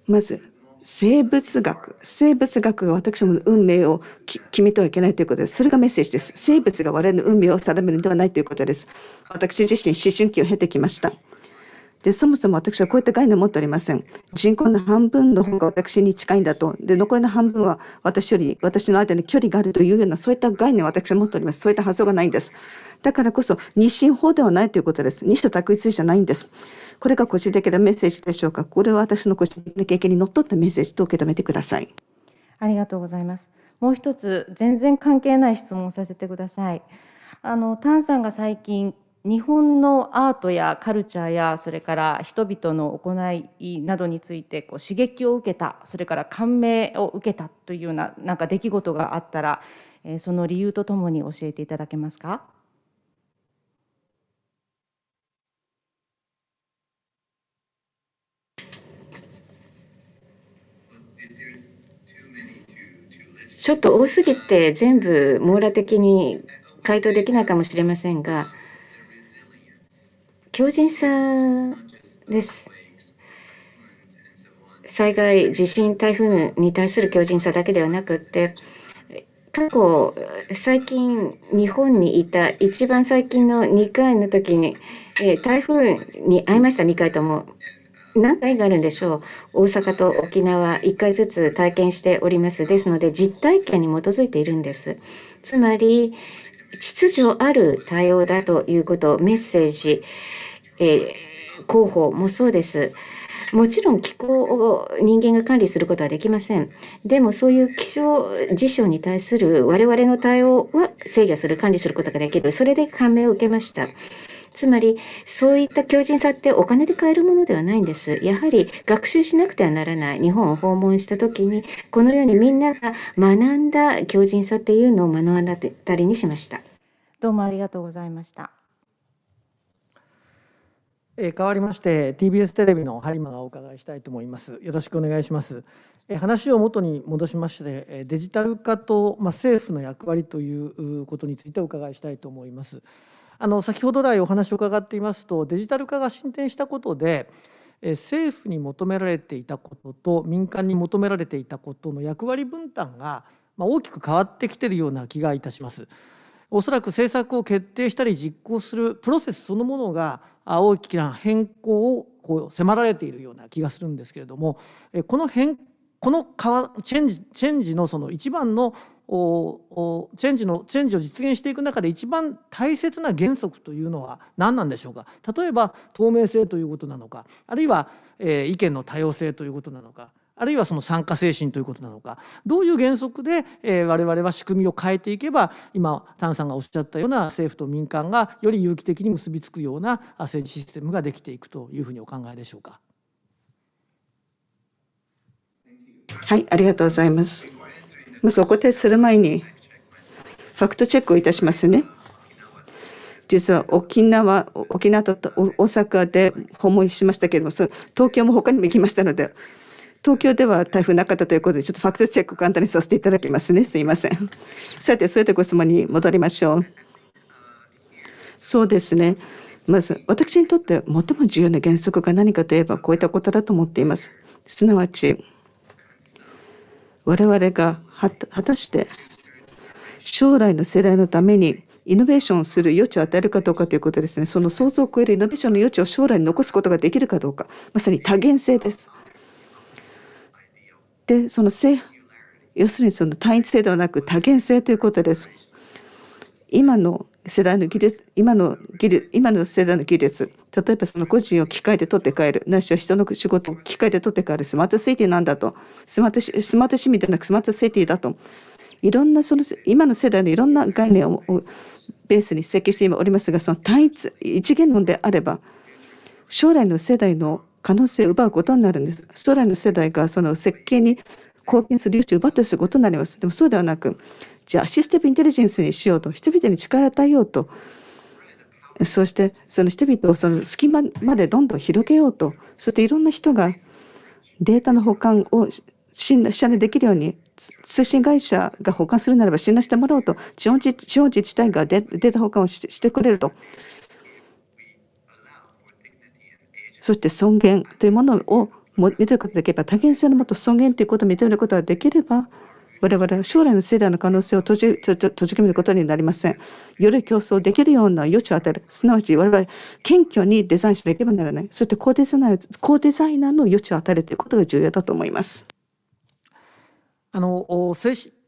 まず、生物学。生物学が私もの運命を決めてはいけないということです。それがメッセージです。生物が我々の運命を定めるのではないということです。私自身、思春期を経てきました。でそもそも私はこういった概念を持っておりません人口の半分の方が私に近いんだとで残りの半分は私より私の間に距離があるというようなそういった概念を私は持っておりますそういった発想がないんですだからこそ日進法ではないということです西田択一じゃないんですこれが個人的なメッセージでしょうかこれは私の個人的な経験にのっとったメッセージと受け止めてくださいありがとうございますもう一つ全然関係ない質問をさせてくださいあのタンさんが最近日本のアートやカルチャーやそれから人々の行いなどについてこう刺激を受けたそれから感銘を受けたというようななんか出来事があったら、えー、その理由とともに教えていただけますかちょっと多すぎて全部網羅的に回答できないかもしれませんが。狂人さんです。災害、地震、台風に対する強靭さだけではなくて、過去、最近、日本にいた、一番最近の2回の時に、え台風に会いました、2回とも。何回があるんでしょう。大阪と沖縄、1回ずつ体験しております。ですので、実体験に基づいているんです。つまり、秩序ある対応だということ、メッセージ、えー、候補もそうです。もちろん気候を人間が管理することはできません。でもそういう気象事象に対する我々の対応は制御する、管理することができる。それで感銘を受けました。つまりそういった強靭さってお金で買えるものではないんです。やはり学習しなくてはならない日本を訪問した時にこのようにみんなが学んだ強靭さっていうのを目の当たりにしました。どうもありがとうございました。え変わりまして TBS テレビの播磨がお伺いしたいと思いますよろしくお願いしますえ話を元に戻しましてデジタル化と、ま政府の役割ということについてお伺いしたいと思いますあの先ほど来お話を伺っていますとデジタル化が進展したことで政府に求められていたことと民間に求められていたことの役割分担が大きく変わってきているような気がいたします。おそらく政策を決定したり実行するプロセスそのものが大きな変更をこう迫られているような気がするんですけれどもこの変このチェンジチェンジのその一番のチェンジのチェンジを実現していく中で一番大切な原則というのは何なんでしょうか例えば透明性ということなのかあるいは、えー、意見の多様性ということなのかあるいはその参加精神ということなのかどういう原則で、えー、我々は仕組みを変えていけば今丹さんがおっしゃったような政府と民間がより有機的に結びつくような政治システムができていくというふうにお考えでしょうか。はい、ありがとうございます。まずお答えする前にファクトチェックをいたしますね。実は沖縄、沖縄と大阪で訪問しましたけれども、東京も他にも行きましたので、東京では台風なかったということで、ちょっとファクトチェック簡単にさせていただきますね。すいません。さて、それでご質問に戻りましょう。そうですね。まず、私にとって最も重要な原則が何かといえば、こういったことだと思っています。すなわち、我々が果たして将来の世代のためにイノベーションをする余地を与えるかどうかということですね。その想像を超えるイノベーションの余地を将来に残すことができるかどうか。まさに多元性です。でその性要するにその単一性ではなく多元性ということです。今の世代の技術今の技術今の世代の技術例えばその個人を機械で取って帰るないしは人の仕事を機械で取って帰るスマートシティなんだとスマートスマート市民ではなくスマートシティだといろんなその今の世代のいろんな概念をベースに設計しておりますがその単一一元論であれば将来の世代の可能性を奪うことになるんです。将来の世代がその設計に貢献する余地を奪ってすることになります。でもそうではなく、じゃあシステムインテリジェンスにしようと、人々に力を与えようと、そしてその人々をその隙間までどんどん広げようと、そしていろんな人がデータの保管を信頼できるように通信会社が保管するならば信頼してもらおうと地方自治体がデータ保管をしてくれるとそして尊厳というものを認めることができれば多元性のもと尊厳ということを認めることができれば我々は将来の世代の可能性を閉じ閉じ込めることになりません。より競争できるような余地を与える。すなわち我々謙虚にデザインしなければならない。そして高デザイナー高デザイナーの余地を与えるということが重要だと思います。あの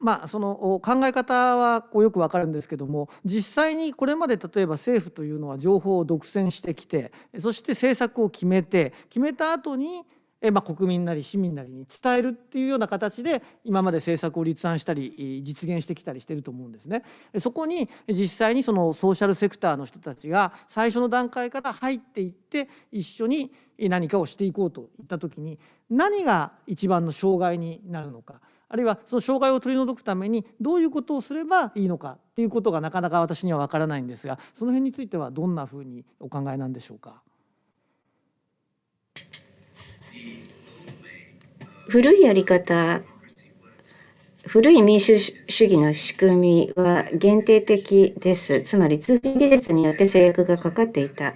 まあ、その考え方はこうよくわかるんですけども実際にこれまで例えば政府というのは情報を独占してきてそして政策を決めて決めた後にえまあ、国民なり市民なりに伝えるっていうような形で今まで政策を立案したり実現してきたりしてると思うんですね。そこに実際にそのソーシャルセクターの人たちが最初の段階から入っていって一緒に何かをしていこうといった時に何が一番の障害になるのかあるいはその障害を取り除くためにどういうことをすればいいのかっていうことがなかなか私には分からないんですがその辺についてはどんなふうにお考えなんでしょうか古いやり方古い民主主義の仕組みは限定的です。つまり通信技術によって制約がかかっていた。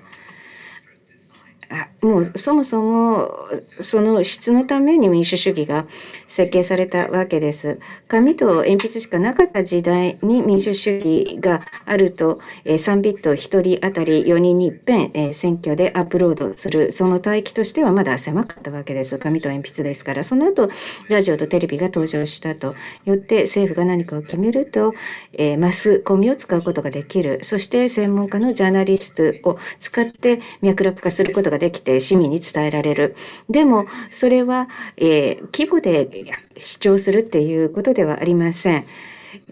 あもうそもそもその質のために民主主義が設計されたわけです。紙と鉛筆しかなかった時代に民主主義があると、え3ビット1人当たり4人に一遍、え選挙でアップロードする、その帯域としてはまだ狭かったわけです。紙と鉛筆ですから、その後、ラジオとテレビが登場したと。よって政府が何かを決めると、えマスコミを使うことができる。そして専門家のジャーナリストを使って脈絡化することができて市民に伝えられる。でも、それは、えー、規模で主張するっていうことではありません。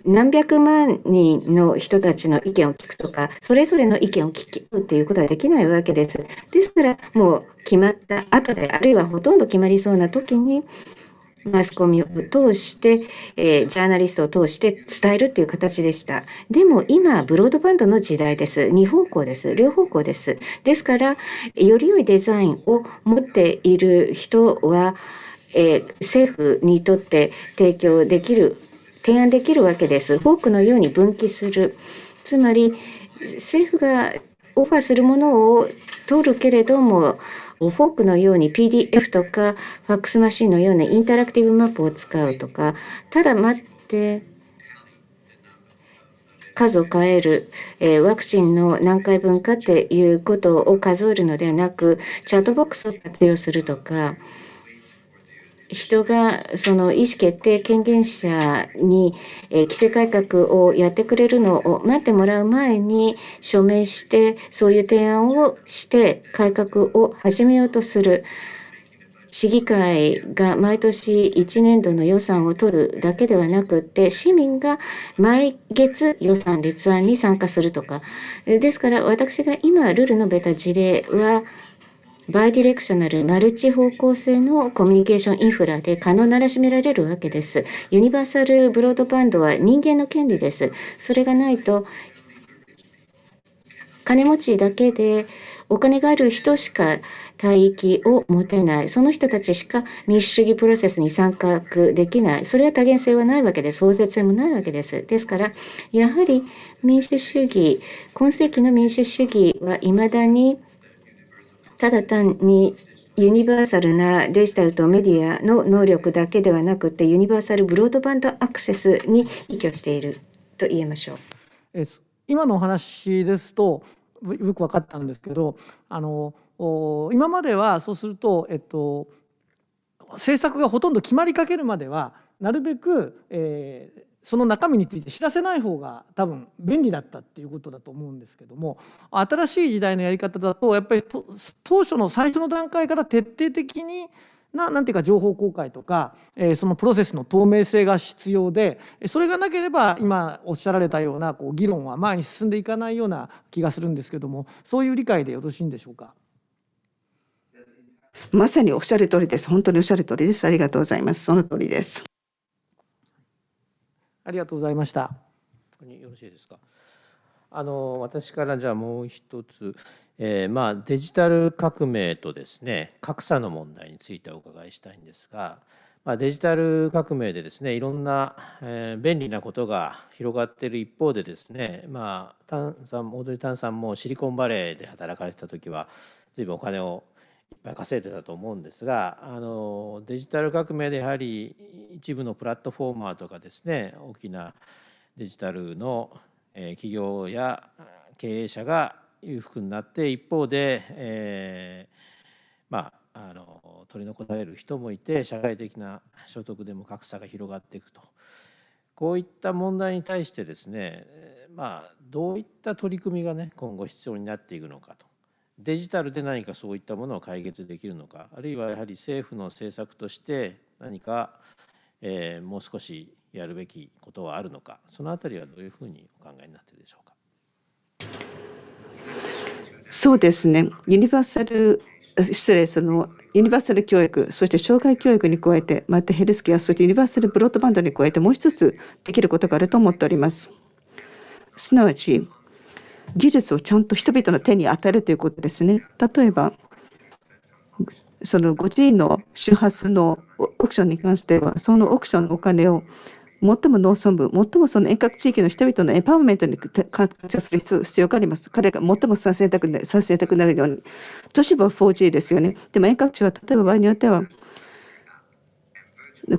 何百万人の人たちの意見を聞くとか、それぞれの意見を聞くっていうことはできないわけです。ですから、もう決まった後で、あるいはほとんど決まりそうな時に、マスコミを通して、えー、ジャーナリストを通して伝えるっていう形でした。でも今、ブロードバンドの時代です。二方向です。両方向です。ですから、より良いデザインを持っている人は、えー、政府にとって提供できる提案できるわけです。フォークのように分岐する。つまり政府がオファーするものを取るけれどもフォークのように PDF とかファックスマシンのようなインタラクティブマップを使うとかただ待って数を変える、えー、ワクチンの何回分かっていうことを数えるのではなくチャットボックスを活用するとか人がその意思決定権限者に、え規制改革をやってくれるのを待ってもらう前に署名してそういう提案をして改革を始めようとする。市議会が毎年1年度の予算を取るだけではなくって市民が毎月予算立案に参加するとかですから私が今ルール述べた事例はバイディレクショナル、マルチ方向性のコミュニケーションインフラで可能ならしめられるわけです。ユニバーサルブロードバンドは人間の権利です。それがないと、金持ちだけでお金がある人しか帯域を持てない。その人たちしか民主主義プロセスに参画できない。それは多元性はないわけで、創絶性もないわけです。ですから、やはり民主主義、今世紀の民主主義は未だにただ単にユニバーサルなデジタルとメディアの能力だけではなくてユニバーサルブロードバンドアクセスに依拠していると言えましょう。え今のお話ですとよく分かったんですけどあの今まではそうすると、えっと、政策がほとんど決まりかけるまではなるべく、えー、その中身について知らせない方が多分便利だったっていうことだと思うんですけども新しい時代のやり方だとやっぱり当初の最初の段階から徹底的にななんていうか情報公開とか、えー、そのプロセスの透明性が必要でそれがなければ今おっしゃられたようなこう議論は前に進んでいかないような気がするんですけどもそういう理解でよろしいんでしょうか。まさにおっしゃる通りです。本当におっしゃる通りです。ありがとうございます。その通りです。ありがとうございました。よろしいですか。あの私からじゃあもう一つ、えー、まあデジタル革命とですね格差の問題についてお伺いしたいんですが、まあ、デジタル革命でですねいろんな、えー、便利なことが広がっている一方でですね、まあ、炭酸オードリー・タンさんもシリコンバレーで働かれてた時は随分お金をいっぱい稼いでたと思うんですがあのデジタル革命でやはり一部のプラットフォーマーとかですね大きなデジタルの企業や経営者が裕福になって一方で、えー、まあ、あの取り残される人もいて社会的な所得でも格差が広がっていくとこういった問題に対してですね、まあ、どういった取り組みがね今後必要になっていくのかとデジタルで何かそういったものを解決できるのかあるいはやはり政府の政策として何かえー、もう少しやるべきことはあるのかそのあたりはどういうふうにお考えになっているでしょうか。そうですねユニバーサル失礼そのユニバーサル教育そして障害教育に加えてまたヘルスケアそしてユニバーサルブロードバンドに加えてもう一つできることがあると思っておりますすなわち技術をちゃんと人々の手に与えるということですね例えばそのご自身の周波数のオークションに関しては、そのオークションのお金を最も農村部、最もその遠隔地域の人々のエンパワーメントに活用する必要があります。彼が最もさせたくなさせたくなるように。都市部は 4G ですよね。でも遠隔地は例えば場合によっては、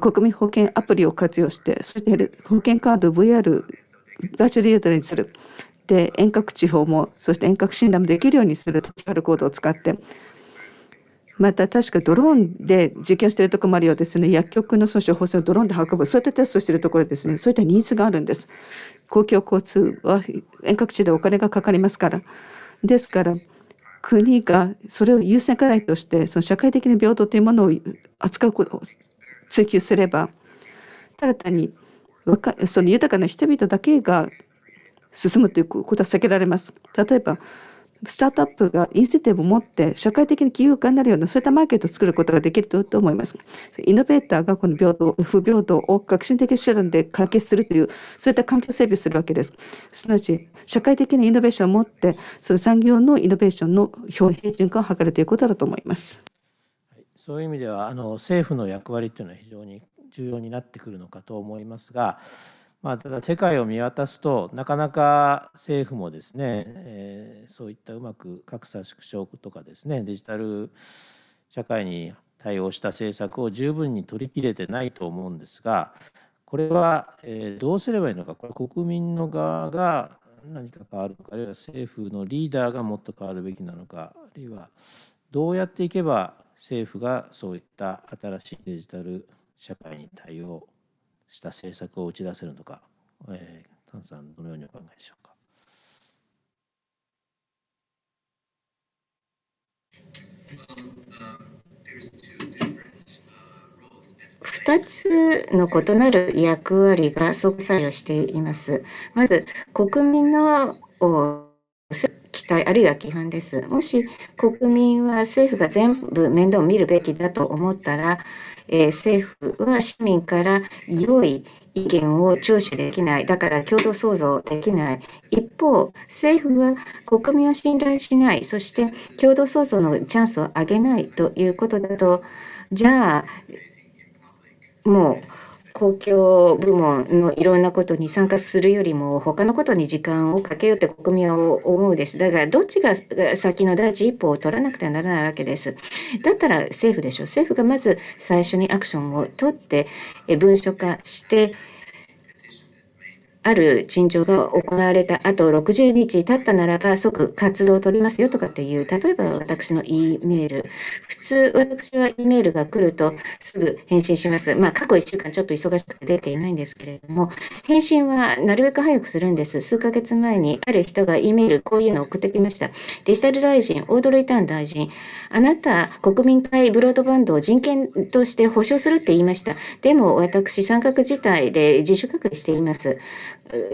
国民保険アプリを活用して、そして保険カード、VR、バーチャルリアタルにする。で、遠隔地方も、そして遠隔診断もできるようにするピカルコードを使って、また確かドローンで実験しているところもあるようですね、薬局の訴訟補正をドローンで運ぶ、そういったテストをしているところですね、そういったニーズがあるんです。公共交通は遠隔地でお金がかかりますから。ですから、国がそれを優先課題として、その社会的な平等というものを扱うことを追求すれば、ただ単にその豊かな人々だけが進むということは避けられます。例えばスタートアップがインセンティブを持って社会的に起業家になるようなそういったマーケットを作ることができると思います。イノベーターがこの平等不平等を革新的手段で解決するというそういった環境整備するわけです。すなわち社会的なイノベーションを持ってその産業のイノベーションの標準化を図るということだと思います。そういう意味ではあの政府の役割というのは非常に重要になってくるのかと思いますがまあ、ただ世界を見渡すとなかなか政府もですね、えー、そういったうまく格差縮小とかですねデジタル社会に対応した政策を十分に取り切れてないと思うんですがこれは、えー、どうすればいいのかこれ国民の側が何か変わるのかあるいは政府のリーダーがもっと変わるべきなのかあるいはどうやっていけば政府がそういった新しいデジタル社会に対応した政策を打ち出せるのか、えー、丹さん、どのようにお考えでしょうか。2つの異なる役割が即作用しています。まず、国民の期待あるいは規範です。もし国民は政府が全部面倒を見るべきだと思ったら、えー、政府は市民から良い意見を聴取できない、だから共同創造できない。一方、政府は国民を信頼しない、そして共同創造のチャンスをあげないということだと、じゃあ、もう、公共部門のいろんなことに参加するよりも他のことに時間をかけようって国民は思うです。だからどっちが先の第一歩を取らなくてはならないわけです。だったら政府でしょ。政府がまず最初にアクションを取って文書化してある陳情が行われた後60日経ったならば即活動を取りますよとかっていう例えば私の E メール普通私は E メールが来るとすぐ返信しますまあ過去1週間ちょっと忙しくて出ていないんですけれども返信はなるべく早くするんです数ヶ月前にある人が E メールこういうのを送ってきましたデジタル大臣オードリー・ターン大臣あなた国民会ブロードバンドを人権として保障するって言いましたでも私三角自体で自主隔離しています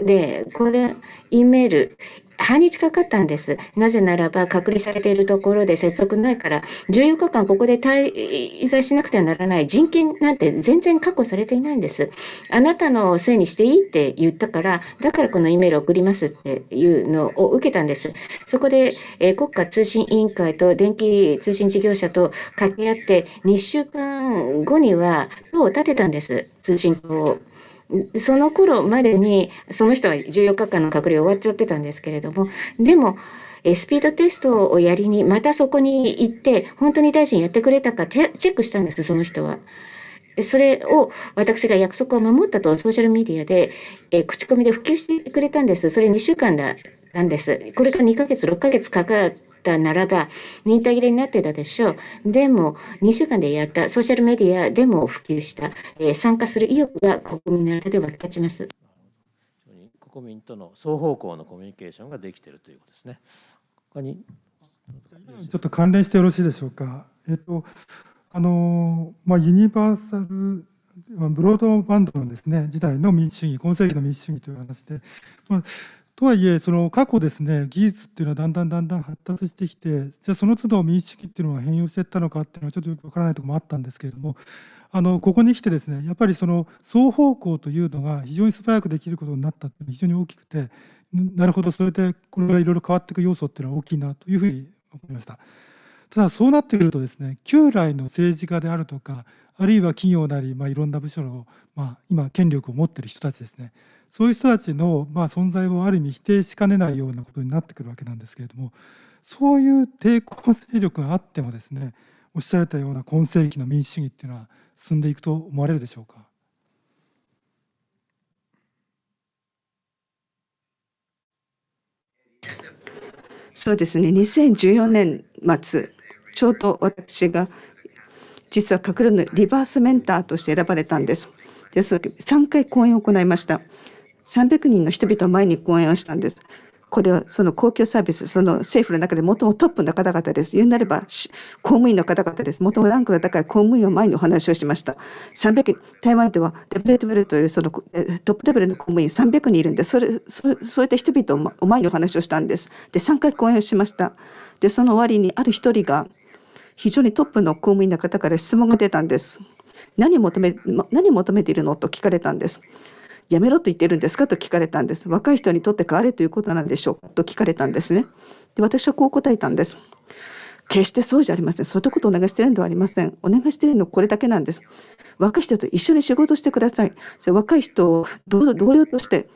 で、これ、E メール、半日かかったんです。なぜならば、隔離されているところで接続ないから、14日間ここで滞在しなくてはならない人権なんて全然確保されていないんです。あなたのせいにしていいって言ったから、だからこの E メール送りますっていうのを受けたんです。そこで、え国家通信委員会と電気通信事業者と掛け合って、2週間後には、塔を立てたんです。通信塔を。その頃までにその人は14日間の隔離終わっちゃってたんですけれどもでもスピードテストをやりにまたそこに行って本当に大臣やってくれたかチェックしたんですその人は。それを私が約束を守ったとソーシャルメディアで、えー、口コミで普及してくれたんです。それ2週間だなんです。これから2ヶ月、6ヶ月かかっったならば、忍耐切れになってたでしょう。でも、2週間でやったソーシャルメディアでも普及した、えー、参加する意欲が国民の間で湧き立ちます。国民との双方向のコミュニケーションができているということですね。他にちょっと関連してよろしいでしょうか。えっとあのまあ、ユニバーサルブロードバンドのですね時代の民主主義今世紀の民主主義という話で、まあ、とはいえその過去ですね技術っていうのはだんだんだんだん発達してきてじゃあその都度民主主義っていうのは変容していったのかっていうのはちょっとよくわからないところもあったんですけれどもあのここに来てですねやっぱりその双方向というのが非常に素早くできることになったっていうのは非常に大きくてなるほどそれでこれからいろいろ変わっていく要素っていうのは大きいなというふうに思いました。ただそうなってくるとですね旧来の政治家であるとかあるいは企業なり、まあ、いろんな部署の、まあ、今権力を持ってる人たちですねそういう人たちのまあ存在をある意味否定しかねないようなことになってくるわけなんですけれどもそういう抵抗勢力があってもですねおっしゃられたような今世紀の民主主義っていうのは進んでいくと思われるでしょうか。そうですね2014年末ちょうど私が実は閣僚のリバースメンターとして選ばれたんです。です3回講演を行いました。300人の人々を前に講演をしたんです。これはその公共サービス、その政府の中で最もトップの方々です。言うなれば公務員の方々です。最もランクの高い公務員を前にお話をしました。300台湾ではレベルというそのトップレベルの公務員300人いるんで、それそそういった人々を前にお話をしたんです。で、3回講演をしました。で、その終わりにある一人が非常にトップの公務員の方から質問が出たんです。何求め何を求めているのと聞かれたんです。やめろと言ってるんですかと聞かれたんです。若い人にとって変われということなんでしょうと聞かれたんですね。で私はこう答えたんです。決してそうじゃありません。そういうことお願いしてるんではありません。お願いしてるのこれだけなんです。若い人と一緒に仕事してください。それ若い人を同僚として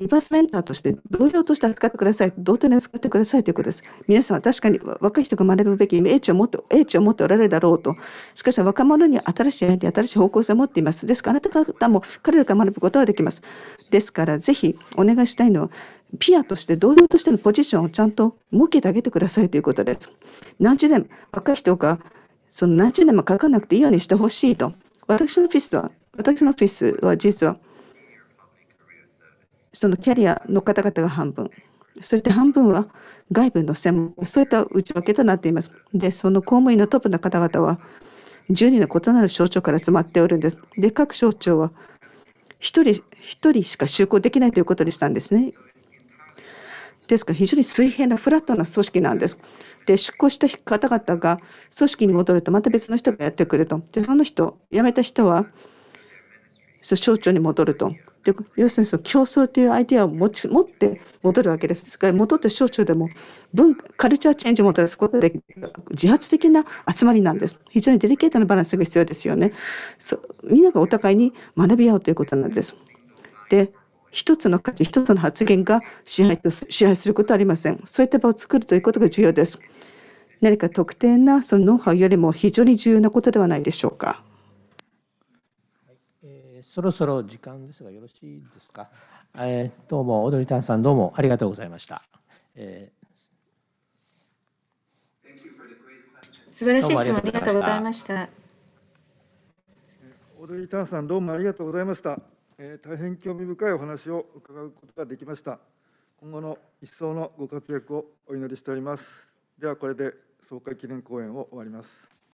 リバースメンターとして同僚として扱ってください、同等に扱ってくださいということです。皆さんは確かに若い人が学ぶべき英知を持って、英知を持っておられるだろうと。しかし若者には新しいアイデア、新しい方向性を持っています。ですからあなた方も彼らから学ぶことはできます。ですからぜひお願いしたいのは、ピアとして同僚としてのポジションをちゃんと設けてあげてくださいということです。何十年、若い人がその何十年もかかなくていいようにしてほしいと。私のフィスは、私のフィスは実は、そのキャリアの方々が半分、そして半分は外部の専門、そういった内訳となっています。で、その公務員のトップの方々は、10人の異なる省庁から詰まっておるんです。で、各省庁は1人、1人しか就航できないということにしたんですね。ですから非常に水平なフラットな組織なんです。で出向した方々が組織に戻るとまた別の人がやってくるとでその人辞めた人は省庁に戻るとで要するにその競争というアイデアを持ち持って戻るわけです。ですから戻って省庁でも文カルチャーチェンジをもたらすことで自発的な集まりなんです。非常にデリケートなバランスが必要ですよね。そみんながお互いに学び合うということなんです。で一つの価値一つの発言が支配と支配することはありません。そういった場を作るということが重要です。何か特定なそのノウハウよりも非常に重要なことではないでしょうか。そろそろ時間ですがよろしいですか。えー、どうも踊りたんさんどうもありがとうございました。えー、素晴らしい質問ありがとうございました。踊りたんさんどうもありがとうございました。えー、大変興味深いお話を伺うことができました。今後の一層のご活躍をお祈りしております。ではこれで総会記念講演を終わります。